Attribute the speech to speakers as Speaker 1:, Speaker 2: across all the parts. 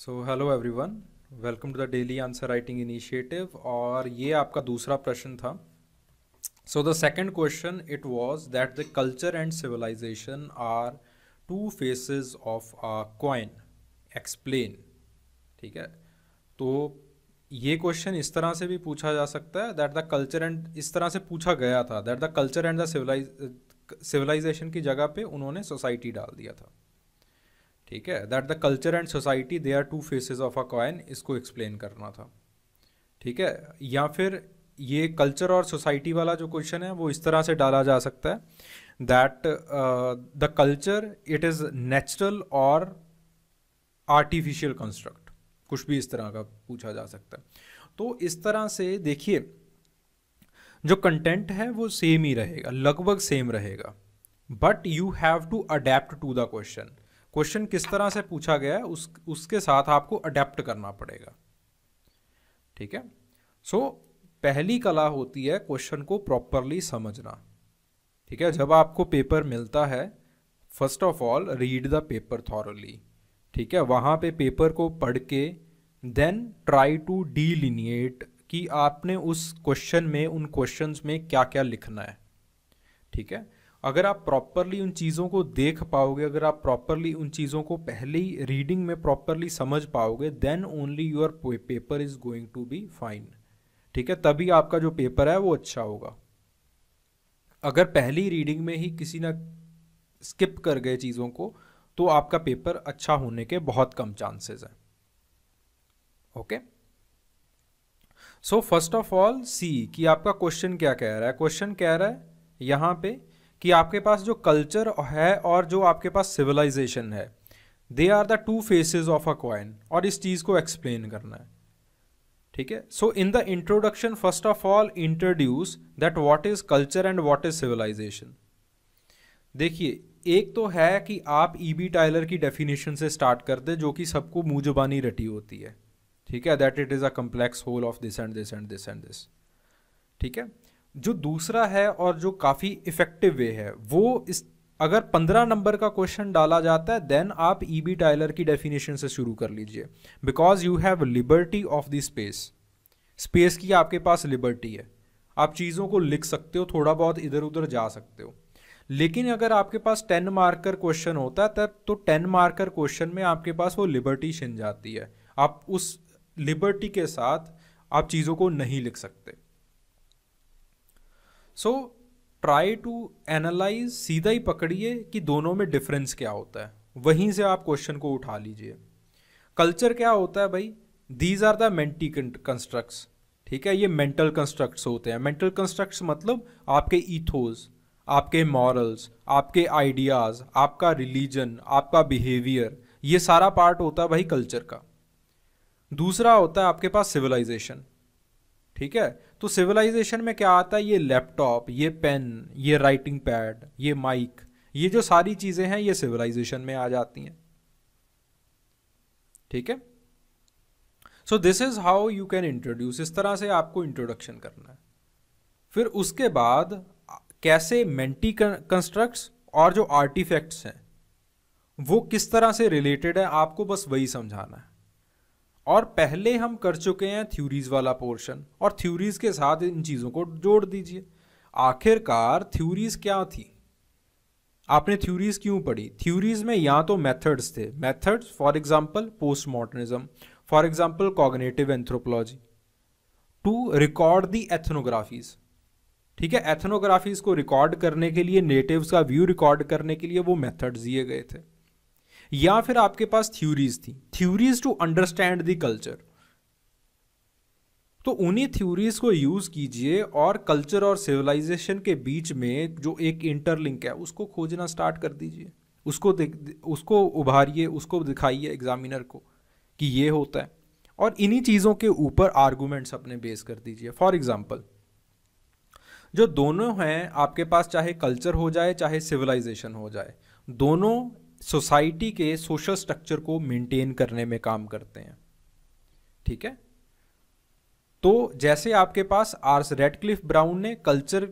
Speaker 1: So hello everyone welcome to the daily answer writing initiative और ये आपका दूसरा प्रश्न था so the second question it was that the culture and civilisation are two faces of a coin explain ठीक है तो ये क्वेश्चन इस तरह से भी पूछा जा सकता है दैट द कल्चर एंड इस तरह से पूछा गया था that the culture and the civilise civilisation की जगह पे उन्होंने सोसाइटी डाल दिया था ठीक है that the culture and society they are two faces of a coin इसको एक्सप्लेन करना था ठीक है या फिर ये कल्चर और सोसाइटी वाला जो क्वेश्चन है वो इस तरह से डाला जा सकता है that the culture it is natural और आर्टिफिशियल कंस्ट्रक्ट कुछ भी इस तरह का पूछा जा सकता है तो इस तरह से देखिए जो कंटेंट है वो सेम ही रहेगा लगभग सेम रहेगा but you have to adapt to the question question किस तरह से पूछा गया है उस उसके साथ आपको अडेप्ट करना पड़ेगा ठीक है सो so, पहली कला होती है क्वेश्चन को प्रॉपरली समझना ठीक है जब आपको पेपर मिलता है first of all read the paper thoroughly ठीक है वहाँ पे पेपर को पढ़ के देन ट्राई टू डीलिनिएट कि आपने उस क्वेश्चन में उन क्वेश्चंस में क्या क्या लिखना है ठीक है अगर आप प्रॉपरली उन चीज़ों को देख पाओगे अगर आप प्रॉपरली उन चीज़ों को पहले ही रीडिंग में प्रॉपरली समझ पाओगे then only your paper is going to be fine ठीक है तभी आपका जो पेपर है वो अच्छा होगा अगर पहली रीडिंग में ही किसी ना स्किप कर गए चीज़ों को तो आपका पेपर अच्छा होने के बहुत कम चांसेस हैं okay so first of all see कि आपका क्वेश्चन क्या कह रहा है क्वेश्चन कह रहा है यहाँ पे कि आपके पास जो कल्चर है और जो आपके पास सिविलाइजेशन है they are the two faces of a coin और इस चीज़ को एक्सप्लेन करना है ठीक है so in the introduction first of all introduce that what is culture and what is civilisation देखिए एक तो है कि आप ई बी टाइलर की डेफिनेशन से स्टार्ट कर दे जो कि सबको मुँह जबानी रटी होती है ठीक है that it is a complex whole of this and this and this and this ठीक है जो दूसरा है और जो काफ़ी इफ़ेक्टिव वे है वो इस अगर पंद्रह नंबर का क्वेश्चन डाला जाता है देन आप ई बी टाइलर की डेफिनेशन से शुरू कर लीजिए because you have liberty of the space space की आपके पास लिबर्टी है आप चीज़ों को लिख सकते हो थोड़ा बहुत इधर उधर जा सकते हो लेकिन अगर आपके पास टेन मार्कर क्वेश्चन होता है तब तो टेन मार्कर क्वेश्चन में आपके पास वो लिबर्टी छिन जाती है आप उस लिबर्टी के साथ आप चीज़ों को नहीं लिख सकते सो ट्राई टू एनालाइज सीधा ही पकड़िए कि दोनों में डिफरेंस क्या होता है वहीं से आप क्वेश्चन को उठा लीजिए कल्चर क्या होता है भाई these are the mental constructs ठीक है ये मेंटल कंस्ट्रक्ट्स होते हैं मेंटल कंस्ट्रक्ट्स मतलब आपके ईथोज आपके मॉरल्स आपके आइडियाज़ आपका रिलीजन आपका बिहेवियर ये सारा पार्ट होता है भाई कल्चर का दूसरा होता है आपके पास सिविलाइजेशन ठीक है तो सिविलाइजेशन में क्या आता है ये लैपटॉप ये पेन ये राइटिंग पैड ये माइक ये जो सारी चीज़ें हैं ये सिविलाइजेशन में आ जाती हैं ठीक है so this is how you can introduce इस तरह से आपको इंट्रोडक्शन करना है फिर उसके बाद कैसे मेंटी कंस्ट्रक्ट्स और जो आर्टिफैक्ट्स हैं वो किस तरह से रिलेटेड है आपको बस वही समझाना है और पहले हम कर चुके हैं थ्यूरीज वाला पोर्शन और थ्यूरीज के साथ इन चीज़ों को जोड़ दीजिए आखिरकार थ्यूरीज क्या थी आपने थ्यूरीज क्यों पढ़ी थ्यूरीज में या तो मेथड्स थे methods for example post modernism for example cognitive anthropology to record the ethnographies ठीक है एथनोग्राफीज को रिकॉर्ड करने के लिए नेटिव्स का व्यू रिकॉर्ड करने के लिए वो मेथड्स दिए गए थे या फिर आपके पास थ्यूरीज थी theories to understand the culture तो उन्हीं थ्योरीज को यूज कीजिए और कल्चर और सिविलाइजेशन के बीच में जो एक इंटरलिंक है उसको खोजना स्टार्ट कर दीजिए उसको उसको उभारिए उसको दिखाइए एग्जामिनर को कि ये होता है और इन्हीं चीज़ों के ऊपर आर्गूमेंट्स अपने बेस कर दीजिए फॉर एग्जाम्पल जो दोनों हैं आपके पास चाहे कल्चर हो जाए चाहे सिविलाइजेशन हो जाए दोनों सोसाइटी के सोशल स्ट्रक्चर को मेंटेन करने में काम करते हैं ठीक है तो जैसे आपके पास आर्स रेडक्लिफ ब्राउन ने कल्चर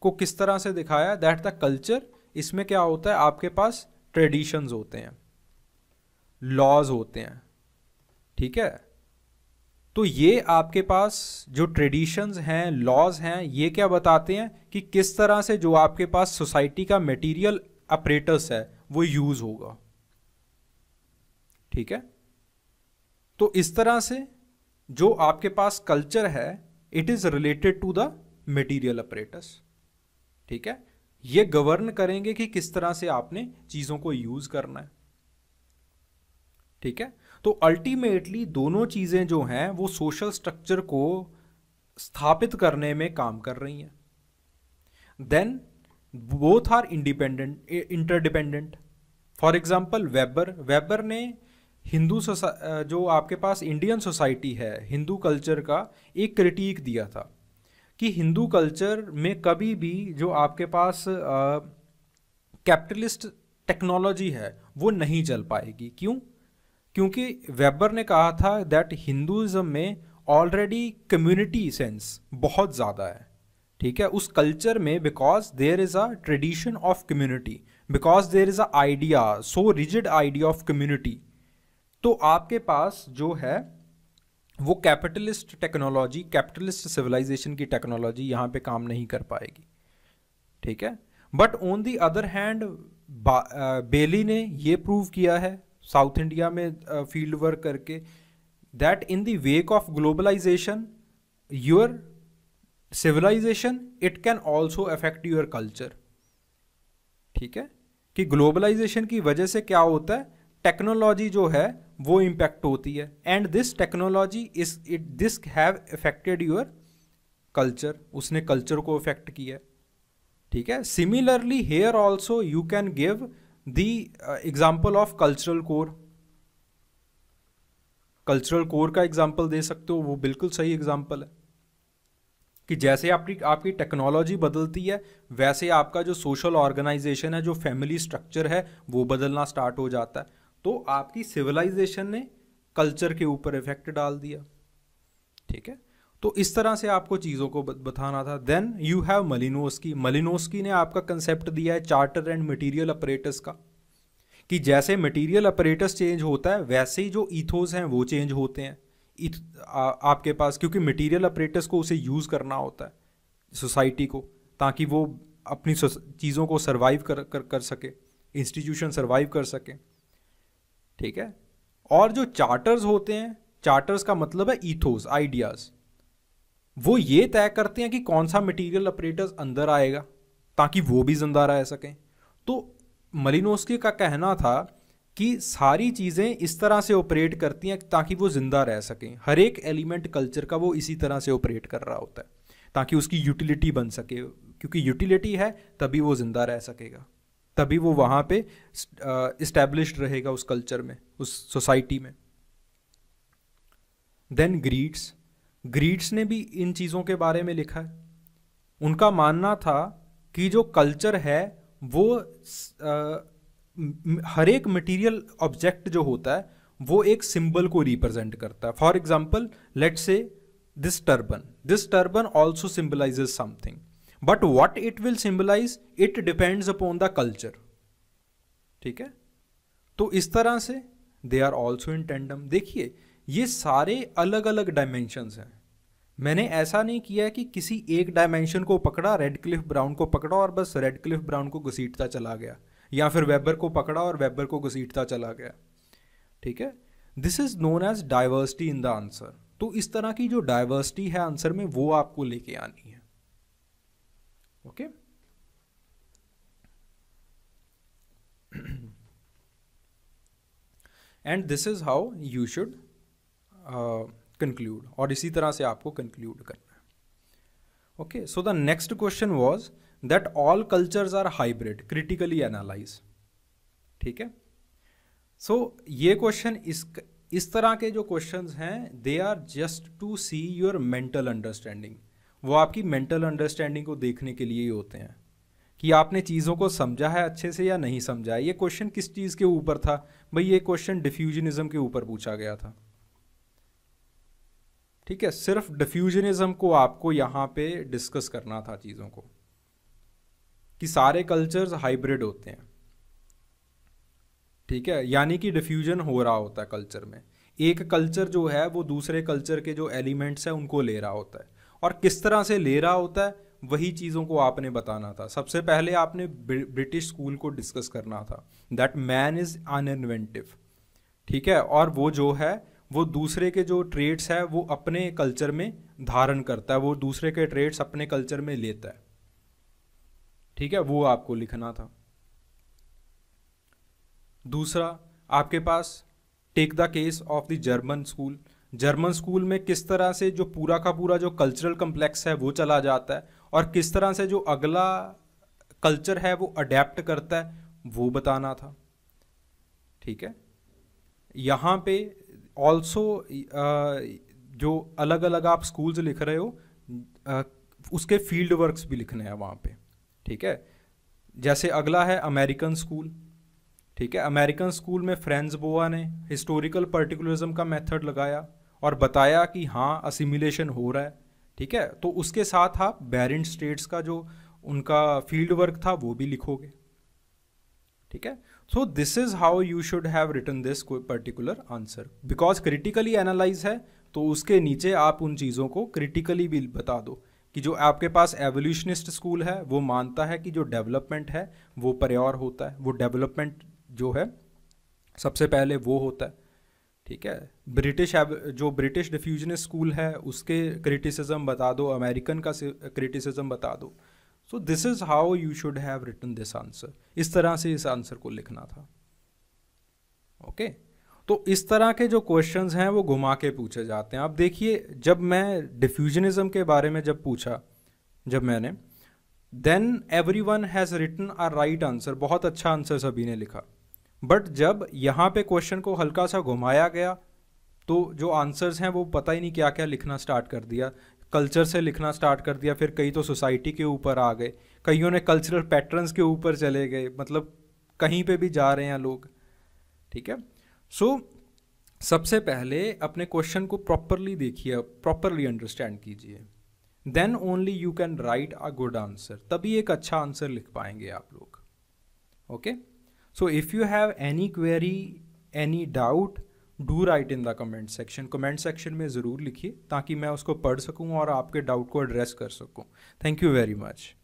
Speaker 1: को किस तरह से दिखाया दैट द कल्चर इसमें क्या होता है आपके पास ट्रेडिशंस होते हैं लॉज होते हैं ठीक है तो ये आपके पास जो ट्रेडिशंस हैं लॉज हैं ये क्या बताते हैं कि किस तरह से जो आपके पास सोसाइटी का मटेरियल अप्रेटस है वो यूज होगा ठीक है तो इस तरह से जो आपके पास कल्चर है it is related to the material apparatus ठीक है ये गवर्न करेंगे कि किस तरह से आपने चीजों को यूज करना है ठीक है तो अल्टीमेटली दोनों चीजें जो हैं वो सोशल स्ट्रक्चर को स्थापित करने में काम कर रही हैं then both are independent interdependent for example Weber Weber ने हिंदू eh, जो आपके पास इंडियन सोसाइटी है हिंदू कल्चर का एक क्रिटिक दिया था कि हिंदू कल्चर में कभी भी जो आपके पास कैपिटलिस्ट eh, टेक्नोलॉजी है वो नहीं चल पाएगी क्यों क्योंकि वेबर ने कहा था दैट हिंदुज़म में ऑलरेडी कम्युनिटी सेंस बहुत ज़्यादा है ठीक है उस कल्चर में because there is a tradition of community because there is a idea so rigid idea of community तो आपके पास जो है वो कैपिटलिस्ट टेक्नोलॉजी कैपिटलिस्ट सिविलाइजेशन की टेक्नोलॉजी यहां पे काम नहीं कर पाएगी ठीक है but on the other hand Bailey ने ये प्रूव किया है साउथ इंडिया में फील्ड वर्क करके that in the wake of globalisation your civilisation it can also affect your culture ठीक है कि ग्लोबलाइजेशन की वजह से क्या होता है टेक्नोलॉजी जो है वो इम्पैक्ट होती है and this technology is it this have affected your culture उसने कल्चर को अफेक्ट किया ठीक है similarly here also you can give the example of cultural core cultural core का एग्जाम्पल दे सकते हो वो बिल्कुल सही एग्जाम्पल है कि जैसे आपकी आपकी टेक्नोलॉजी बदलती है वैसे आपका जो सोशल ऑर्गेनाइजेशन है जो फैमिली स्ट्रक्चर है वो बदलना स्टार्ट हो जाता है तो आपकी सिविलाइजेशन ने कल्चर के ऊपर इफेक्ट डाल दिया ठीक है तो इस तरह से आपको चीज़ों को बताना था then you have Malinowski Malinowski ने आपका कंसेप्ट दिया है चार्टर एंड मटेरियल अपरेटर्स का कि जैसे मटेरियल ऑपरेटर्स चेंज होता है वैसे ही जो ईथोस हैं वो चेंज होते हैं आ, आपके पास क्योंकि मटेरियल ऑपरेटर्स को उसे यूज़ करना होता है सोसाइटी को ताकि वो अपनी चीज़ों को सर्वाइव कर कर कर सके इंस्टीट्यूशन सर्वाइव कर सके ठीक है और जो चार्टर्स होते हैं चार्टर्स का मतलब है ईथोस आइडियाज़ वो ये तय करते हैं कि कौन सा मटेरियल ऑपरेटर्स अंदर आएगा ताकि वो भी जिंदा रह सकें तो मलिनोस्की का कहना था कि सारी चीज़ें इस तरह से ऑपरेट करती हैं ताकि वो ज़िंदा रह सकें हर एक एलिमेंट कल्चर का वो इसी तरह से ऑपरेट कर रहा होता है ताकि उसकी यूटिलिटी बन सके क्योंकि यूटिलिटी है तभी वो ज़िंदा रह सकेगा तभी वो वहाँ पे इस्टेब्लिश रहेगा उस कल्चर में उस सोसाइटी में देन ग्रीड्स ग्रीड्स ने भी इन चीज़ों के बारे में लिखा है उनका मानना था कि जो कल्चर है वो आ, हर एक मटेरियल ऑब्जेक्ट जो होता है वो एक सिंबल को रिप्रेजेंट करता है for example let say this turban this turban also symbolises something but what it will symbolise it depends upon the culture ठीक है तो इस तरह से they are also in tandem देखिए ये सारे अलग अलग डायमेंशंस हैं मैंने ऐसा नहीं किया है कि किसी एक डायमेंशन को पकड़ा रेड क्लिफ ब्राउन को पकड़ा और बस रेड क्लिफ ब्राउन को घसीटता चला गया या फिर वेबर को पकड़ा और वेबर को घसीटता चला गया ठीक है this is known as diversity in the answer तो इस तरह की जो डाइवर्सिटी है आंसर में वो आपको लेके आनी है okay okay? And this is how you should conclude और इसी तरह से आपको कंक्लूड करना है okay so the next question was that all cultures are hybrid critically analyse ठीक है सो so, ये क्वेश्चन इस इस तरह के जो क्वेश्चंस हैं they are just to see your mental understanding वो आपकी मेंटल अंडरस्टैंडिंग को देखने के लिए ही होते हैं कि आपने चीज़ों को समझा है अच्छे से या नहीं समझा है ये क्वेश्चन किस चीज़ के ऊपर था भाई ये क्वेश्चन डिफ्यूजनिज्म के ऊपर पूछा गया था ठीक है सिर्फ डिफ्यूजनिज्म को आपको यहाँ पे डिस्कस करना था चीज़ों को कि सारे कल्चर्स हाइब्रिड होते हैं ठीक है यानी कि डिफ्यूजन हो रहा होता है कल्चर में एक कल्चर जो है वो दूसरे कल्चर के जो एलिमेंट्स हैं उनको ले रहा होता है और किस तरह से ले रहा होता है वही चीज़ों को आपने बताना था सबसे पहले आपने ब्रिटिश स्कूल को डिस्कस करना था दैट मैन इज़ अनइन्वेंटिव ठीक है और वो जो है वो दूसरे के जो ट्रेड्स है वो अपने कल्चर में धारण करता है वो दूसरे के ट्रेड्स अपने कल्चर में लेता है ठीक है वो आपको लिखना था दूसरा आपके पास take the case of the German school German school में किस तरह से जो पूरा का पूरा जो कल्चरल कम्प्लेक्स है वो चला जाता है और किस तरह से जो अगला कल्चर है वो अडेप्ट करता है वो बताना था ठीक है यहाँ पे ऑल्सो जो अलग अलग आप स्कूल्स लिख रहे हो उसके फील्ड वर्क्स भी लिखने हैं वहाँ पे ठीक है जैसे अगला है अमेरिकन स्कूल ठीक है अमेरिकन स्कूल में फ्रेंड्स बोआ ने हिस्टोरिकल पर्टिकुलरिज्म का मेथड लगाया और बताया कि हाँ असिमिलेशन हो रहा है ठीक है तो उसके साथ आप बैरिन स्टेट्स का जो उनका फील्ड वर्क था वो भी लिखोगे ठीक है so this is how you should have written this particular answer because critically analyse है तो उसके नीचे आप उन चीज़ों को क्रिटिकली भी बता दो कि जो आपके पास एवोल्यूशनिस्ट स्कूल है वो मानता है कि जो डेवलपमेंट है वो पर्यावर होता है वो डेवलपमेंट जो है सबसे पहले वो होता है ठीक है ब्रिटिश जो ब्रिटिश डिफ्यूजनिस्ट स्कूल है उसके क्रिटिसिज्म बता दो अमेरिकन का क्रिटिसिज्म बता दो so this is how you should have written this answer इस तरह से इस आंसर को लिखना था ओके okay? तो इस तरह के जो क्वेश्चंस हैं वो घुमा के पूछे जाते हैं आप देखिए जब मैं डिफ्यूजनिज़म के बारे में जब पूछा जब मैंने then everyone has written a right answer बहुत अच्छा आंसर सभी ने लिखा बट जब यहाँ पे क्वेश्चन को हल्का सा घुमाया गया तो जो आंसर्स हैं वो पता ही नहीं क्या क्या लिखना स्टार्ट कर दिया कल्चर से लिखना स्टार्ट कर दिया फिर कई तो सोसाइटी के ऊपर आ गए कईयों ने कल्चरल पैटर्न्स के ऊपर चले गए मतलब कहीं पे भी जा रहे हैं लोग ठीक है सो so, सबसे पहले अपने क्वेश्चन को प्रॉपरली देखिए प्रॉपरली अंडरस्टैंड कीजिए then only you can write a good answer तभी एक अच्छा आंसर लिख पाएंगे आप लोग okay so if you have any query any doubt do write in the comment section comment section में ज़रूर लिखिए ताकि मैं उसको पढ़ सकूँ और आपके डाउट को एड्रेस कर सकूँ थैंक यू वेरी मच